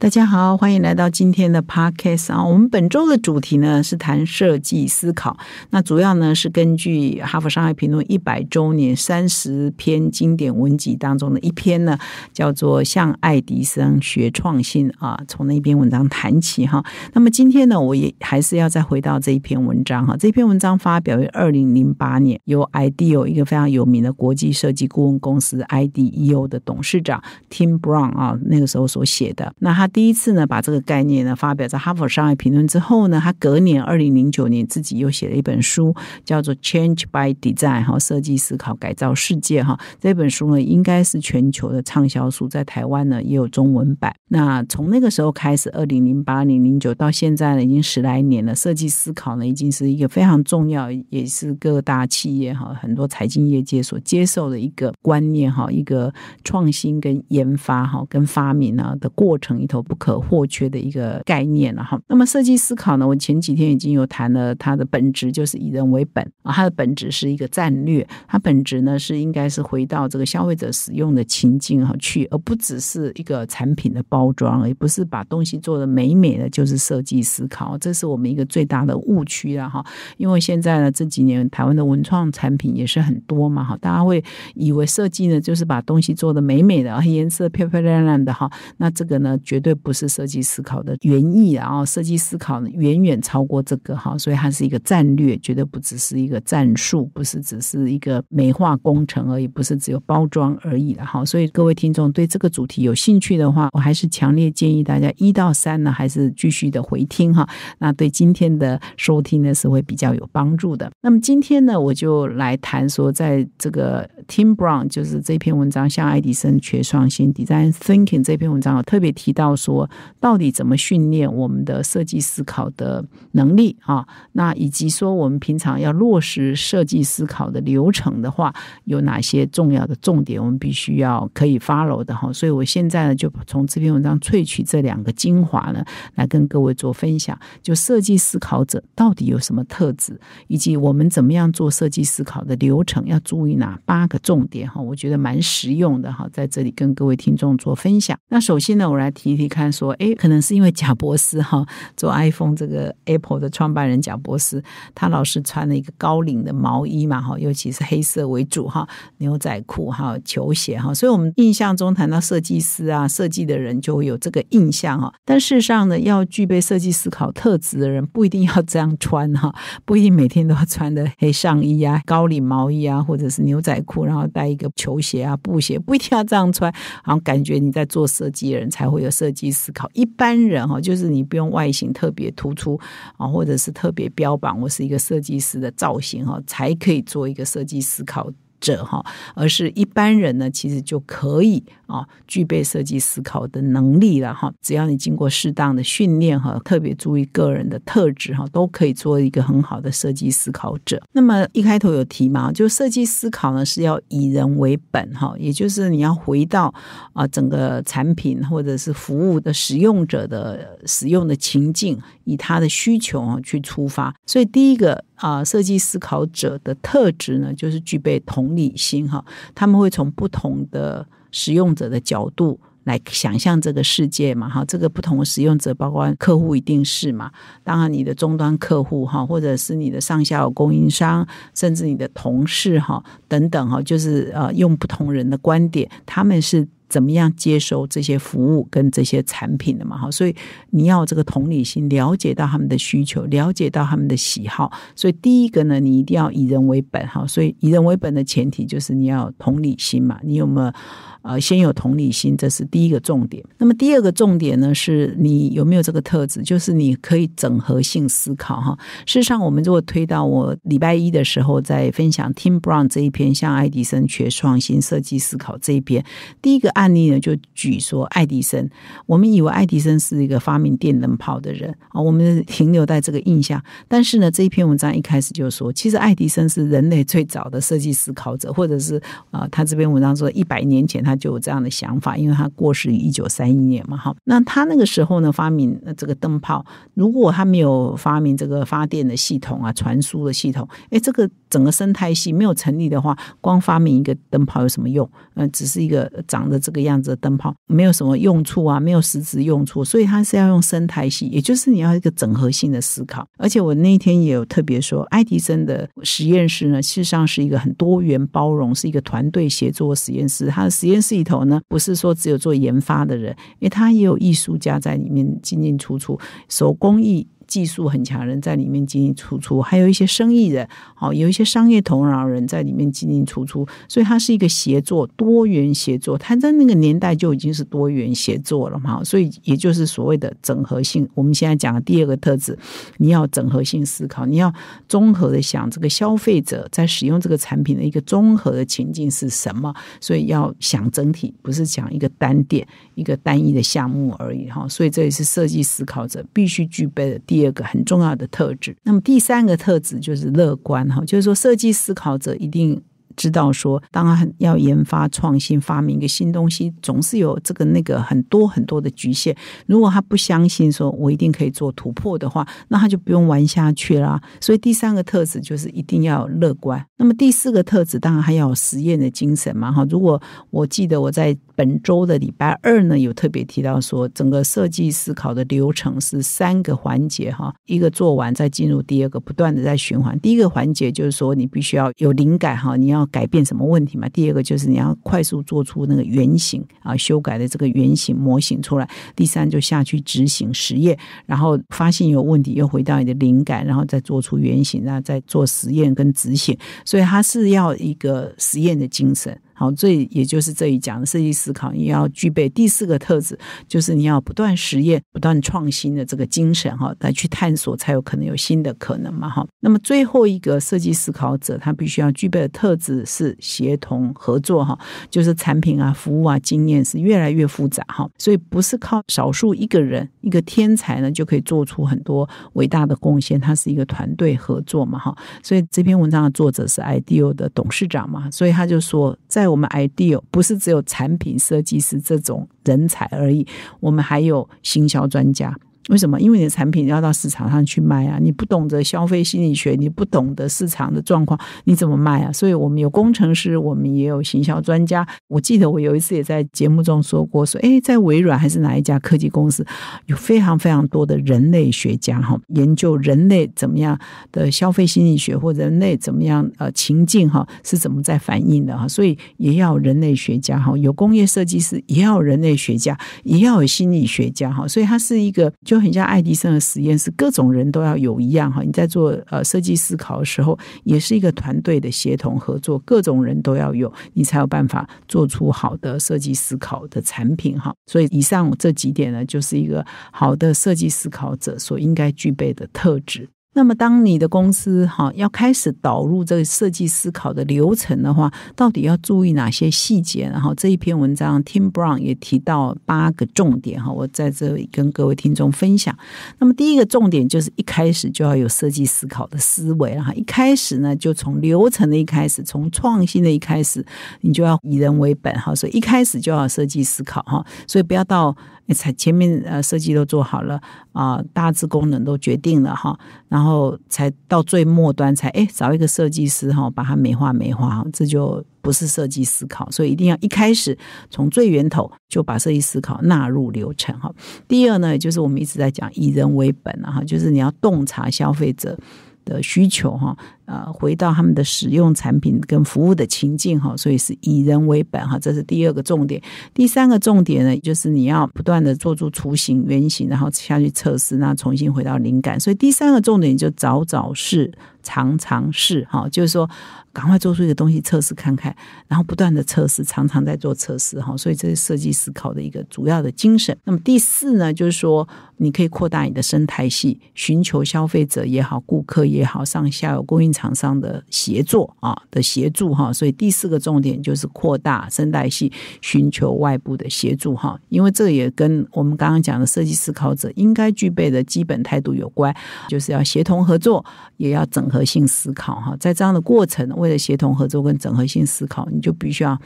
大家好，欢迎来到今天的 podcast 啊。我们本周的主题呢是谈设计思考，那主要呢是根据哈佛商业评论一百周年三十篇经典文集当中的一篇呢，叫做《向爱迪生学创新》啊，从那篇文章谈起哈。那么今天呢，我也还是要再回到这一篇文章哈。这篇文章发表于二零零八年，由 IDEO 一个非常有名的国际设计顾问公司 IDEO 的董事长 Tim Brown 啊，那个时候所写的。那他第一次呢，把这个概念呢发表在《哈佛商业评论》之后呢，他隔年二零零九年自己又写了一本书，叫做《Change by Design》哈，设计思考改造世界哈。这本书呢，应该是全球的畅销书，在台湾呢也有中文版。那从那个时候开始，二零零八、零零九到现在呢，已经十来年了。设计思考呢，已经是一个非常重要，也是各大企业哈、很多财经业界所接受的一个观念哈，一个创新跟研发哈、跟发明啊的过程一头。不可或缺的一个概念了哈。那么设计思考呢？我前几天已经有谈了，它的本质就是以人为本啊。它的本质是一个战略，它本质呢是应该是回到这个消费者使用的情境哈去，而不只是一个产品的包装，而不是把东西做的美美的就是设计思考，这是我们一个最大的误区了哈。因为现在呢这几年台湾的文创产品也是很多嘛哈，大家会以为设计呢就是把东西做的美美的，颜色漂漂亮亮的哈，那这个呢绝对。不是设计思考的原意，然后设计思考呢远远超过这个哈，所以它是一个战略，绝对不只是一个战术，不是只是一个美化工程而已，不是只有包装而已了哈。所以各位听众对这个主题有兴趣的话，我还是强烈建议大家一到三呢还是继续的回听哈，那对今天的收听呢是会比较有帮助的。那么今天呢，我就来谈说在这个。Tim Brown 就是这篇文章，向爱迪生学创新，design thinking 这篇文章特别提到说，到底怎么训练我们的设计思考的能力啊？那以及说我们平常要落实设计思考的流程的话，有哪些重要的重点，我们必须要可以 follow 的哈？所以我现在呢，就从这篇文章萃取这两个精华呢，来跟各位做分享。就设计思考者到底有什么特质，以及我们怎么样做设计思考的流程，要注意哪八个？重点哈，我觉得蛮实用的哈，在这里跟各位听众做分享。那首先呢，我来提一提看，说哎，可能是因为贾博士哈，做 iPhone 这个 Apple 的创办人贾博士，他老是穿了一个高领的毛衣嘛哈，尤其是黑色为主哈，牛仔裤哈，球鞋哈，所以我们印象中谈到设计师啊，设计的人就会有这个印象哈。但事实上呢，要具备设计思考特质的人，不一定要这样穿哈，不一定每天都要穿的黑上衣啊，高领毛衣啊，或者是牛仔裤。然后带一个球鞋啊，布鞋不一定要这样穿，然后感觉你在做设计的人才会有设计思考。一般人哈，就是你不用外形特别突出啊，或者是特别标榜，我是一个设计师的造型哈，才可以做一个设计思考。者哈，而是一般人呢，其实就可以啊具备设计思考的能力了哈。只要你经过适当的训练和特别注意个人的特质哈，都可以做一个很好的设计思考者。那么一开头有提吗？就设计思考呢是要以人为本哈，也就是你要回到啊整个产品或者是服务的使用者的使用的情境，以他的需求啊去出发。所以第一个。啊，设计思考者的特质呢，就是具备同理心哈。他们会从不同的使用者的角度来想象这个世界嘛哈。这个不同的使用者包括客户一定是嘛，当然你的终端客户哈，或者是你的上下游供应商，甚至你的同事哈等等哈，就是呃用不同人的观点，他们是。怎么样接收这些服务跟这些产品的嘛？哈，所以你要这个同理心，了解到他们的需求，了解到他们的喜好。所以第一个呢，你一定要以人为本，哈。所以以人为本的前提就是你要同理心嘛。你有没有呃，先有同理心，这是第一个重点。那么第二个重点呢，是你有没有这个特质，就是你可以整合性思考，哈。事实上，我们如果推到我礼拜一的时候，在分享 Tim Brown 这一篇《向爱迪生学创新设计思考》这一篇，第一个。案例呢，就举说爱迪生。我们以为爱迪生是一个发明电灯泡的人啊，我们停留在这个印象。但是呢，这一篇文章一开始就说，其实爱迪生是人类最早的设计思考者，或者是啊，他这篇文章说一百年前他就有这样的想法，因为他过世于一九三一年嘛。好，那他那个时候呢，发明这个灯泡，如果他没有发明这个发电的系统啊、传输的系统，哎，这个整个生态系没有成立的话，光发明一个灯泡有什么用？嗯，只是一个长得。这个样子的灯泡没有什么用处啊，没有实质用处，所以它是要用生态系，也就是你要一个整合性的思考。而且我那一天也有特别说，爱迪生的实验室呢，事实上是一个很多元包容，是一个团队协作实验室。他的实验室里头呢，不是说只有做研发的人，因为他也有艺术家在里面进进出出，手工艺。技术很强人在里面进进出出，还有一些生意人，哦，有一些商业头脑人在里面进进出出，所以它是一个协作，多元协作，它在那个年代就已经是多元协作了嘛，所以也就是所谓的整合性，我们现在讲的第二个特质，你要整合性思考，你要综合的想这个消费者在使用这个产品的一个综合的情境是什么，所以要想整体，不是讲一个单点、一个单一的项目而已哈，所以这也是设计思考者必须具备的第。第二个很重要的特质，那么第三个特质就是乐观哈，就是说设计思考者一定知道说，当然要研发创新发明一个新东西，总是有这个那个很多很多的局限。如果他不相信说，我一定可以做突破的话，那他就不用玩下去啦。所以第三个特质就是一定要乐观。那么第四个特质，当然还要有实验的精神嘛哈。如果我记得我在。本周的礼拜二呢，有特别提到说，整个设计思考的流程是三个环节哈，一个做完再进入第二个，不断的在循环。第一个环节就是说，你必须要有灵感哈，你要改变什么问题嘛？第二个就是你要快速做出那个原型啊，修改的这个原型模型出来。第三就下去执行实验，然后发现有问题，又回到你的灵感，然后再做出原型，然后再做实验跟执行。所以它是要一个实验的精神。好，这也就是这一讲的设计思考，你要具备第四个特质，就是你要不断实验、不断创新的这个精神哈，来去探索，才有可能有新的可能嘛哈。那么最后一个设计思考者，他必须要具备的特质是协同合作哈，就是产品啊、服务啊、经验是越来越复杂哈，所以不是靠少数一个人、一个天才呢就可以做出很多伟大的贡献，它是一个团队合作嘛哈。所以这篇文章的作者是 IDEO 的董事长嘛，所以他就说在。我们 idea 不是只有产品设计师这种人才而已，我们还有行销专家。为什么？因为你的产品要到市场上去卖啊！你不懂得消费心理学，你不懂得市场的状况，你怎么卖啊？所以我们有工程师，我们也有行销专家。我记得我有一次也在节目中说过，说诶，在微软还是哪一家科技公司，有非常非常多的人类学家哈，研究人类怎么样的消费心理学或人类怎么样呃情境哈是怎么在反应的哈，所以也要人类学家哈，有工业设计师，也要人类学家，也要有心理学家哈，所以它是一个就。很像爱迪生的实验，是各种人都要有一样哈。你在做呃设计思考的时候，也是一个团队的协同合作，各种人都要有，你才有办法做出好的设计思考的产品哈。所以以上这几点呢，就是一个好的设计思考者所应该具备的特质。那么，当你的公司哈要开始导入这个设计思考的流程的话，到底要注意哪些细节？然后这一篇文章，Tim Brown 也提到八个重点哈，我在这跟各位听众分享。那么第一个重点就是一开始就要有设计思考的思维哈，一开始呢，就从流程的一开始，从创新的一开始，你就要以人为本哈，所以一开始就要设计思考哈，所以不要到。才前面呃设计都做好了啊，大致功能都决定了哈，然后才到最末端才哎找一个设计师哈，把它美化美化，这就不是设计思考，所以一定要一开始从最源头就把设计思考纳入流程哈。第二呢，就是我们一直在讲以人为本了哈，就是你要洞察消费者的需求哈。呃，回到他们的使用产品跟服务的情境哈，所以是以人为本哈，这是第二个重点。第三个重点呢，就是你要不断的做出雏形、原型，然后下去测试，那重新回到灵感。所以第三个重点就早早试、常常试哈，就是说赶快做出一个东西测试看看，然后不断的测试，常常在做测试哈。所以这是设计思考的一个主要的精神。那么第四呢，就是说你可以扩大你的生态系，寻求消费者也好、顾客也好，上下游供应。厂商的协作啊的协助哈，所以第四个重点就是扩大生带系，寻求外部的协助哈。因为这也跟我们刚刚讲的设计思考者应该具备的基本态度有关，就是要协同合作，也要整合性思考哈。在这样的过程，为了协同合作跟整合性思考，你就必须要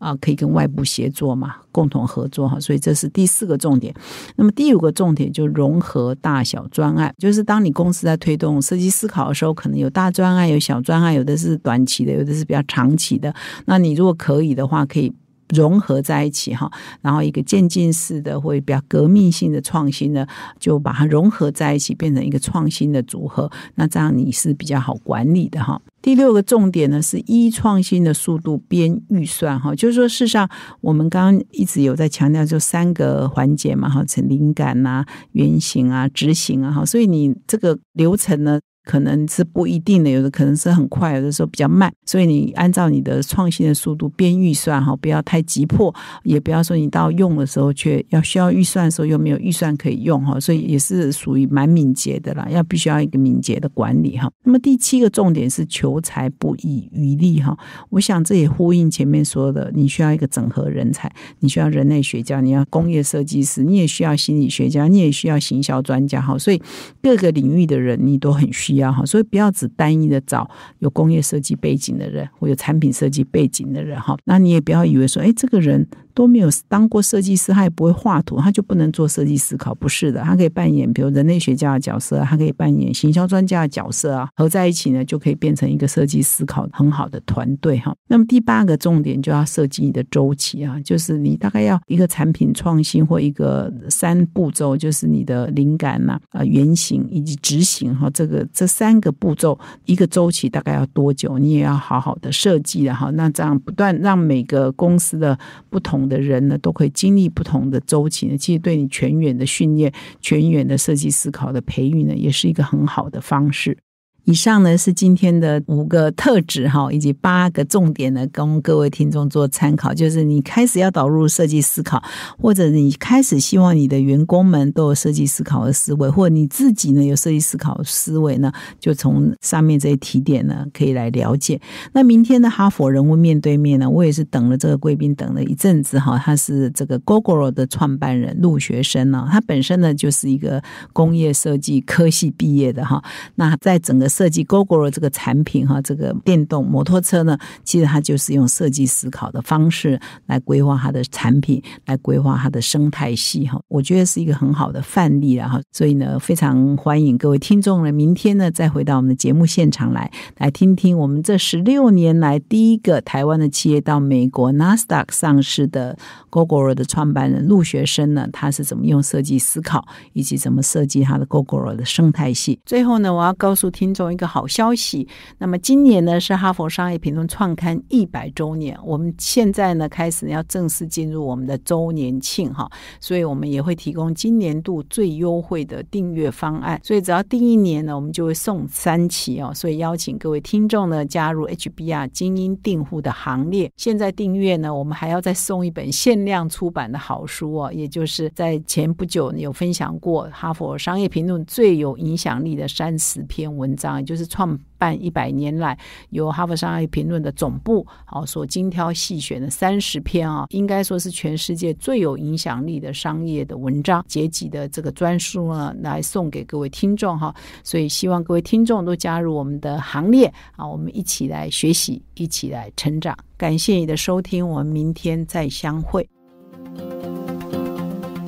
啊，可以跟外部协作嘛，共同合作哈。所以这是第四个重点。那么第五个重点就融合大小专案，就是当你公司在推动设计思考的时候，可能有大专案。那有小专案，有的是短期的，有的是比较长期的。那你如果可以的话，可以融合在一起哈。然后一个渐进式的，或者比较革命性的创新呢，就把它融合在一起，变成一个创新的组合。那这样你是比较好管理的哈。第六个重点呢，是一创新的速度边预算哈，就是说，事实上我们刚刚一直有在强调，就三个环节嘛，哈，成灵感啊、原型啊、执行啊，哈，所以你这个流程呢。可能是不一定的，有的可能是很快，有的时候比较慢，所以你按照你的创新的速度编预算哈，不要太急迫，也不要说你到用的时候却要需要预算的时候又没有预算可以用哈，所以也是属于蛮敏捷的啦，要必须要一个敏捷的管理哈。那么第七个重点是求财不遗余力哈，我想这也呼应前面说的，你需要一个整合人才，你需要人类学家，你要工业设计师，你也需要心理学家，你也需要行销专家哈，所以各个领域的人你都很需。需要哈，所以不要只单一的找有工业设计背景的人或有产品设计背景的人哈，那你也不要以为说，哎，这个人。都没有当过设计师，他也不会画图，他就不能做设计思考。不是的，他可以扮演比如人类学家的角色，他可以扮演行销专家的角色啊，合在一起呢，就可以变成一个设计思考很好的团队哈。那么第八个重点就要设计你的周期啊，就是你大概要一个产品创新或一个三步骤，就是你的灵感呐、呃原型以及执行哈，这个这三个步骤一个周期大概要多久？你也要好好的设计的哈。那这样不断让每个公司的不同。的人呢，都可以经历不同的周期。其实，对你全员的训练、全员的设计思考的培育呢，也是一个很好的方式。以上呢是今天的五个特质哈，以及八个重点呢，供各位听众做参考。就是你开始要导入设计思考，或者你开始希望你的员工们都有设计思考的思维，或者你自己呢有设计思考思维呢，就从上面这些提点呢可以来了解。那明天的哈佛人物面对面呢，我也是等了这个贵宾等了一阵子哈，他是这个 Google 的创办人陆学生呢，他本身呢就是一个工业设计科系毕业的哈，那在整个。设计 Gogoro 这个产品哈，这个电动摩托车呢，其实它就是用设计思考的方式来规划它的产品，来规划它的生态系哈。我觉得是一个很好的范例，啊哈。所以呢，非常欢迎各位听众呢，明天呢再回到我们的节目现场来，来听听我们这十六年来第一个台湾的企业到美国 NASDAQ 上市的 Gogoro 的创办人陆学生呢，他是怎么用设计思考，以及怎么设计他的 Gogoro 的生态系。最后呢，我要告诉听。众。送一个好消息。那么今年呢是哈佛商业评论创刊一百周年，我们现在呢开始要正式进入我们的周年庆哈，所以我们也会提供今年度最优惠的订阅方案。所以只要订一年呢，我们就会送三期哦。所以邀请各位听众呢加入 HBR 精英订户的行列。现在订阅呢，我们还要再送一本限量出版的好书哦，也就是在前不久有分享过哈佛商业评论最有影响力的三十篇文章。也就是创办一百年来，由《哈佛商业评论》的总部啊所精挑细选的三十篇啊，应该说是全世界最有影响力的商业的文章结集的这个专书呢，来送给各位听众哈。所以希望各位听众都加入我们的行列啊，我们一起来学习，一起来成长。感谢你的收听，我们明天再相会。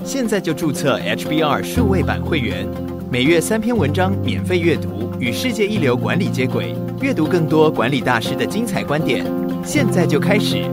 现在就注册 HBR 数位版会员。每月三篇文章免费阅读，与世界一流管理接轨，阅读更多管理大师的精彩观点，现在就开始。